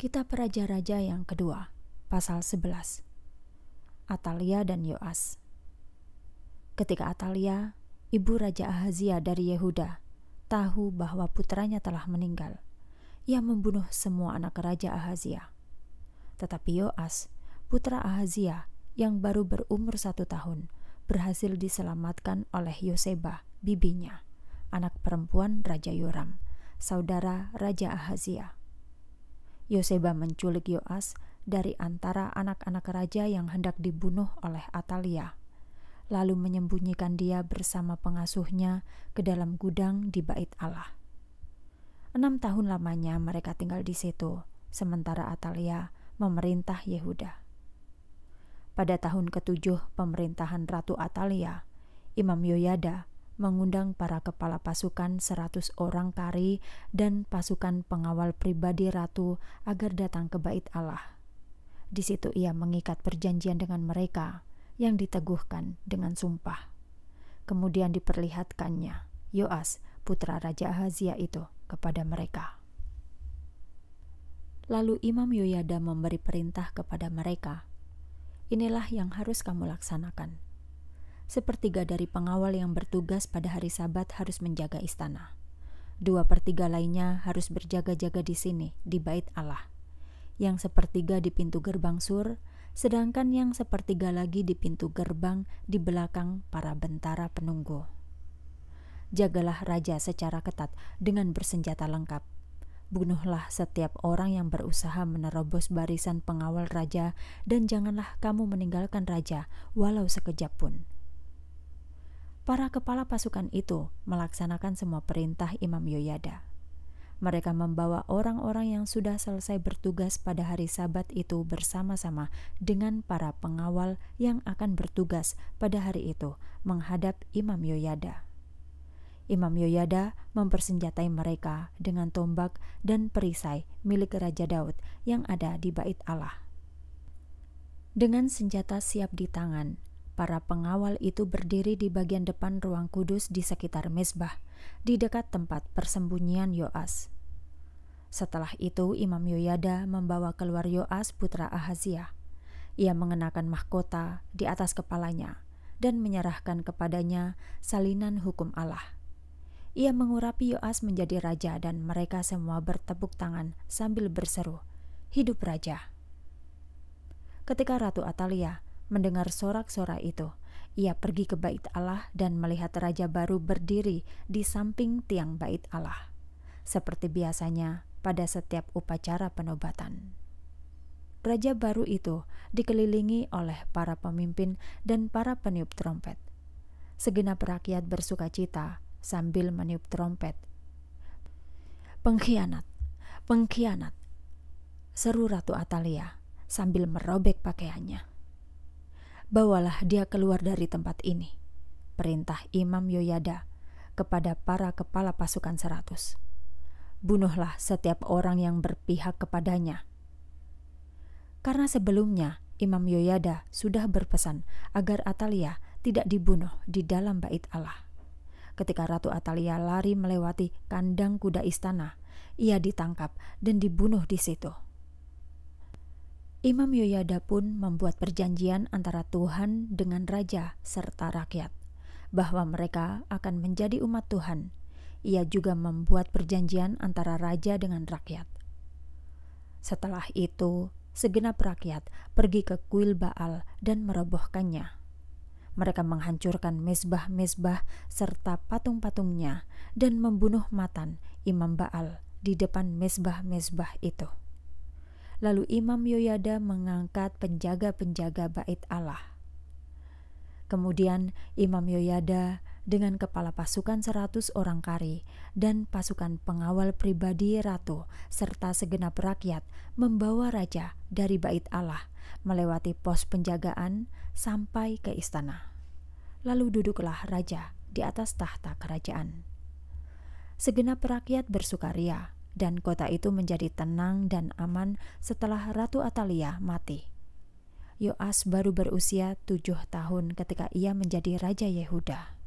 Kitab Raja-Raja yang kedua, pasal 11. Atalia dan Yoas. Ketika Atalia, ibu Raja Ahazia dari Yehuda, tahu bahwa putranya telah meninggal, ia membunuh semua anak Raja Ahazia. Tetapi Yoas, putra Ahazia, yang baru berumur satu tahun, berhasil diselamatkan oleh Yoseba, bibinya, anak perempuan Raja Yoram, saudara Raja Ahazia. Yoseba menculik Yoas dari antara anak-anak raja yang hendak dibunuh oleh Atalia, lalu menyembunyikan dia bersama pengasuhnya ke dalam gudang di Bait Allah. Enam tahun lamanya mereka tinggal di situ, sementara Atalia memerintah Yehuda. Pada tahun ketujuh pemerintahan Ratu Atalia, Imam Yoyada mengundang para kepala pasukan 100 orang kari dan pasukan pengawal pribadi ratu agar datang ke bait Allah. Di situ ia mengikat perjanjian dengan mereka yang diteguhkan dengan sumpah. Kemudian diperlihatkannya Yoas, putra Raja Ahazia itu, kepada mereka. Lalu Imam Yoyada memberi perintah kepada mereka, Inilah yang harus kamu laksanakan sepertiga dari pengawal yang bertugas pada hari Sabat harus menjaga istana. Dua pertiga lainnya harus berjaga-jaga di sini, di Bait Allah. Yang sepertiga di pintu gerbang sur, sedangkan yang sepertiga lagi di pintu gerbang di belakang para bentara penunggu. Jagalah raja secara ketat dengan bersenjata lengkap. Bunuhlah setiap orang yang berusaha menerobos barisan pengawal raja, dan janganlah kamu meninggalkan raja, walau sekejap pun para kepala pasukan itu melaksanakan semua perintah Imam Yoyada. Mereka membawa orang-orang yang sudah selesai bertugas pada hari Sabat itu bersama-sama dengan para pengawal yang akan bertugas pada hari itu menghadap Imam Yoyada. Imam Yoyada mempersenjatai mereka dengan tombak dan perisai milik Raja Daud yang ada di Bait Allah. Dengan senjata siap di tangan, para pengawal itu berdiri di bagian depan ruang kudus di sekitar mesbah, di dekat tempat persembunyian Yoas. Setelah itu, Imam Yoyada membawa keluar Yoas putra Ahaziah. Ia mengenakan mahkota di atas kepalanya dan menyerahkan kepadanya salinan hukum Allah. Ia mengurapi Yoas menjadi raja dan mereka semua bertepuk tangan sambil berseru, Hidup Raja! Ketika Ratu Atalia mendengar sorak sorak itu, ia pergi ke Bait Allah dan melihat raja baru berdiri di samping tiang Bait Allah, seperti biasanya pada setiap upacara penobatan. Raja baru itu dikelilingi oleh para pemimpin dan para peniup trompet. Segenap rakyat bersuka cita sambil meniup trompet. Pengkhianat, pengkhianat, seru Ratu Atalia sambil merobek pakaiannya bawalah dia keluar dari tempat ini. Perintah Imam Yoyada kepada para kepala pasukan seratus. Bunuhlah setiap orang yang berpihak kepadanya. Karena sebelumnya Imam Yoyada sudah berpesan agar Atalia tidak dibunuh di dalam bait Allah. Ketika Ratu Atalia lari melewati kandang kuda istana, ia ditangkap dan dibunuh di situ. Imam Yoyada pun membuat perjanjian antara Tuhan dengan raja serta rakyat bahwa mereka akan menjadi umat Tuhan. Ia juga membuat perjanjian antara raja dengan rakyat. Setelah itu, segenap rakyat pergi ke kuil Baal dan merobohkannya. Mereka menghancurkan mesbah-mesbah serta patung-patungnya dan membunuh Matan, imam Baal, di depan mesbah-mesbah itu. Lalu Imam Yoyada mengangkat penjaga-penjaga bait Allah. Kemudian Imam Yoyada dengan kepala pasukan seratus orang kari dan pasukan pengawal pribadi ratu serta segenap rakyat membawa raja dari bait Allah melewati pos penjagaan sampai ke istana. Lalu duduklah raja di atas tahta kerajaan. Segenap rakyat bersukaria dan kota itu menjadi tenang dan aman setelah Ratu Atalia mati. Yoas baru berusia tujuh tahun ketika ia menjadi Raja Yehuda.